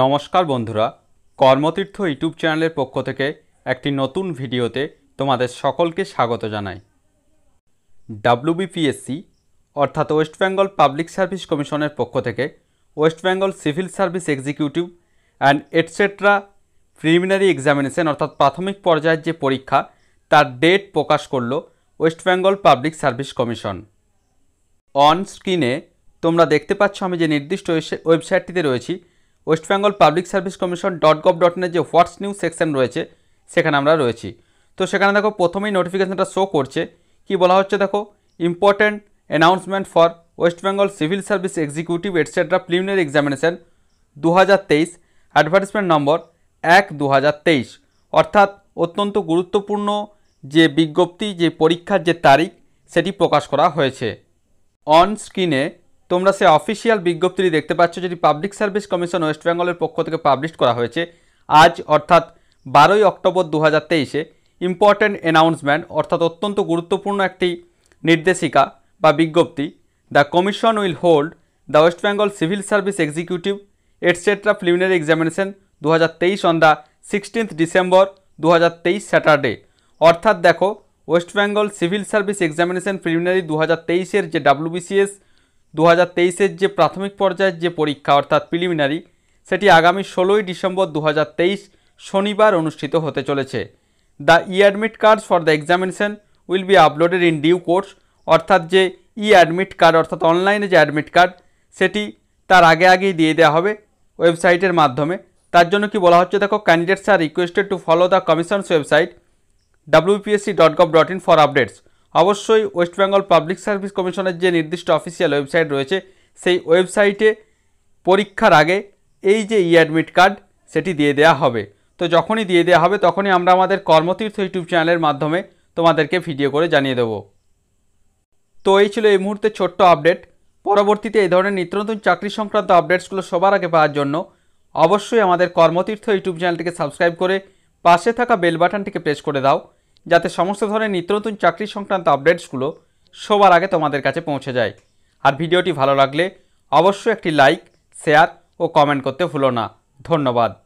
নমস্কার বন্ধুরা কর্মতীর্থ ইউটিউব চ্যানেলের পক্ষ থেকে একটি নতুন ভিডিওতে তোমাদের সকলকে স্বাগত জানাই ডাব্লিউবিপিএসসি অর্থাৎ ওয়েস্ট বেঙ্গল পাবলিক সার্ভিস কমিশনের পক্ষ থেকে West Bengal civil service executive and etcetera preliminary examination অর্থাৎ প্রাথমিক পর্যায়ের যে পরীক্ষা তার ডেট প্রকাশ করল West Bengal public service commission on স্ক্রিনে তোমরা দেখতে পাচ্ছ আমি যে নির্দিষ্ট ওয়েবসাইটটিতে রয়েছি West Bengal public service commission dot gov dot ইনের যে হোয়াটস নিউজ সেকশন রয়েছে সেখানে আমরা রয়েছি তো সেখানে দেখো প্রথমেই নোটিফিকেশানটা শো করছে কি বলা হচ্ছে দেখো important announcement for West Bengal civil service executive etcetera preliminary examination দু হাজার তেইশ অ্যাডভার্টিসমেন্ট নম্বর এক দু হাজার তেইশ অর্থাৎ অত্যন্ত গুরুত্বপূর্ণ যে বিজ্ঞপ্তি যে পরীক্ষার যে তারিখ সেটি প্রকাশ করা হয়েছে অন স্ক্রিনে তোমরা সে অফিসিয়াল বিজ্ঞপ্তিটি দেখতে পাচ্ছ যেটি পাবলিক সার্ভিস কমিশন ওয়েস্ট বেঙ্গলের পক্ষ থেকে পাবলিশ করা হয়েছে আজ অর্থাৎ বারোই অক্টোবর দু হাজার তেইশে ইম্পর্ট্যান্ট অ্যানাউন্সমেন্ট অর্থাৎ অত্যন্ত গুরুত্বপূর্ণ একটি নির্দেশিকা বা বিজ্ঞপ্তি the commission will hold the West Bengal civil service executive etcetera preliminary examination দু হাজার তেইশ অন দ্য সিক্সটিন্থ ডিসেম্বর দু হাজার তেইশ স্যাটারডে অর্থাৎ দেখো West Bengal civil service examination preliminary দু হাজার তেইশের যে ডাব্লিউবিসিএস দু হাজার যে প্রাথমিক পর্যায়ের যে পরীক্ষা অর্থাৎ প্রিলিমিনারি সেটি আগামী ষোলোই ডিসেম্বর দু শনিবার অনুষ্ঠিত হতে চলেছে the e admit cards for the examination will be uploaded in due course অর্থাৎ যে ই অ্যাডমিট কার্ড অর্থাৎ অনলাইনে যে অ্যাডমিট কার্ড সেটি তার আগে আগেই দিয়ে দেওয়া হবে ওয়েবসাইটের মাধ্যমে তার জন্য কি বলা হচ্ছে দেখো candidates are requested to follow the commission's website WBPSC dot gov dot in for updates অবশ্যই ওয়েস্ট বেঙ্গল পাবলিক সার্ভিস কমিশনের যে নির্দিষ্ট অফিসিয়াল ওয়েবসাইট রয়েছে সেই ওয়েবসাইটে পরীক্ষার আগে এই যে ই অ্যাডমিট কার্ড সেটি দিয়ে দেয়া হবে তো যখনই দিয়ে দেওয়া হবে তখনই আমরা আমাদের কর্মতীর্থ ইউটিউব চ্যানেলের মাধ্যমে তোমাদেরকে ভিডিও করে জানিয়ে দেব তো এই ছিল এই মুহূর্তে ছোট্ট আপডেট পরবর্তীতে এই ধরনের নিত্য নতুন চাকরি সংক্রান্ত আপডেটসগুলো সবার আগে পাওয়ার জন্য অবশ্যই আমাদের কর্মতীর্থ ইউটিউব চ্যানেলটিকে সাবস্ক্রাইব করে পাশে থাকা বেল বাটনটিকে প্রেস করে দাও যাতে সমস্ত ধরনের নিত্য নতুন চাকরি সংক্রান্ত আপডেটসগুলো সবার আগে তোমাদের কাছে পৌঁছে যায় আর ভিডিওটি ভালো লাগলে অবশ্যই একটি লাইক শেয়ার ও কমেন্ট করতে ভুলো না ধন্যবাদ